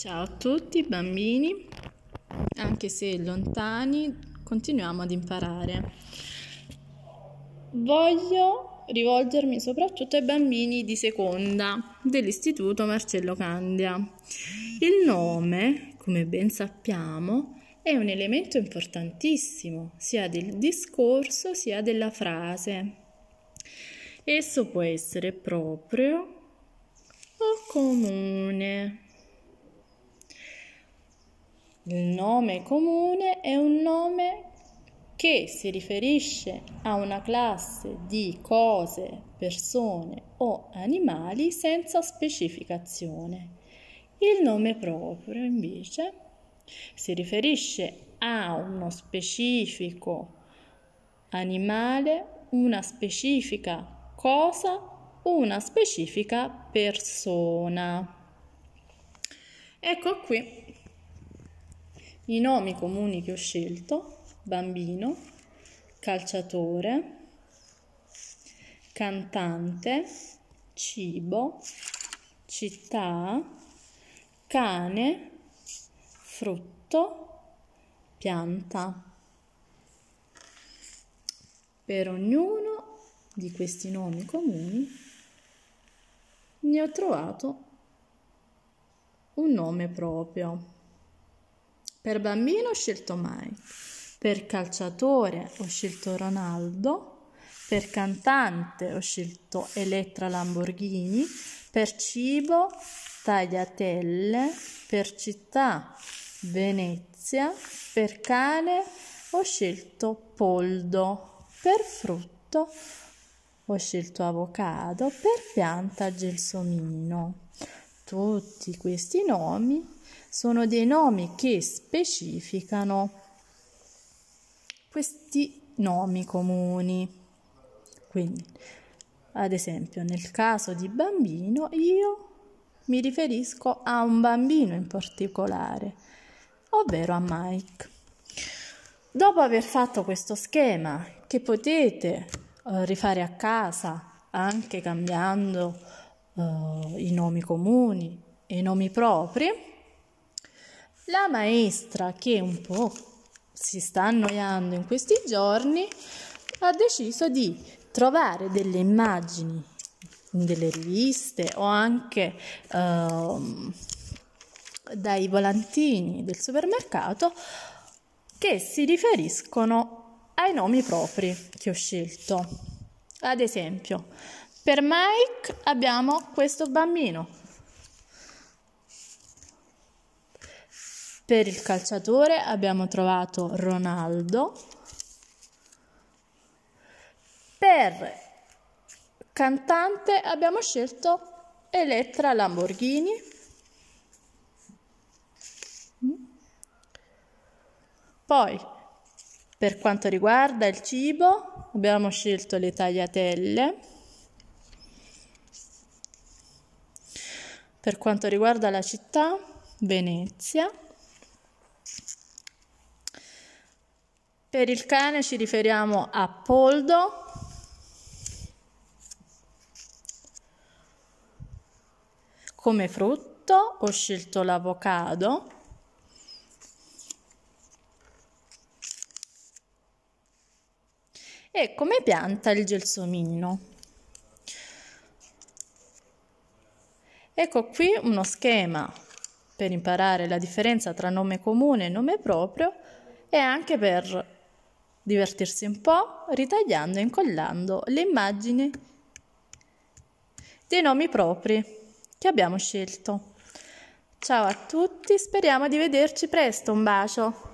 Ciao a tutti bambini, anche se lontani continuiamo ad imparare. Voglio rivolgermi soprattutto ai bambini di seconda dell'Istituto Marcello Candia. Il nome, come ben sappiamo, è un elemento importantissimo sia del discorso sia della frase. Esso può essere proprio o comune il nome comune è un nome che si riferisce a una classe di cose, persone o animali senza specificazione. Il nome proprio invece si riferisce a uno specifico animale, una specifica cosa, una specifica persona. Ecco qui i nomi comuni che ho scelto, bambino, calciatore, cantante, cibo, città, cane, frutto, pianta. Per ognuno di questi nomi comuni ne ho trovato un nome proprio. Per bambino ho scelto Mike, per calciatore ho scelto Ronaldo, per cantante ho scelto Elettra Lamborghini, per cibo tagliatelle, per città Venezia, per cane ho scelto poldo, per frutto ho scelto avocado, per pianta gelsomino. Tutti questi nomi sono dei nomi che specificano questi nomi comuni. Quindi, ad esempio, nel caso di bambino, io mi riferisco a un bambino in particolare, ovvero a Mike. Dopo aver fatto questo schema, che potete eh, rifare a casa anche cambiando uh, i nomi comuni e i nomi propri, la maestra che un po' si sta annoiando in questi giorni ha deciso di trovare delle immagini delle riviste o anche uh, dai volantini del supermercato che si riferiscono ai nomi propri che ho scelto. Ad esempio, per Mike abbiamo questo bambino. Per il calciatore abbiamo trovato Ronaldo. Per cantante abbiamo scelto Elettra Lamborghini. Poi, per quanto riguarda il cibo, abbiamo scelto le tagliatelle. Per quanto riguarda la città, Venezia. Per il cane ci riferiamo a Poldo. Come frutto ho scelto l'avocado. E come pianta il gelsomino. Ecco qui uno schema per imparare la differenza tra nome comune e nome proprio e anche per divertirsi un po' ritagliando e incollando le immagini dei nomi propri che abbiamo scelto. Ciao a tutti, speriamo di vederci presto, un bacio!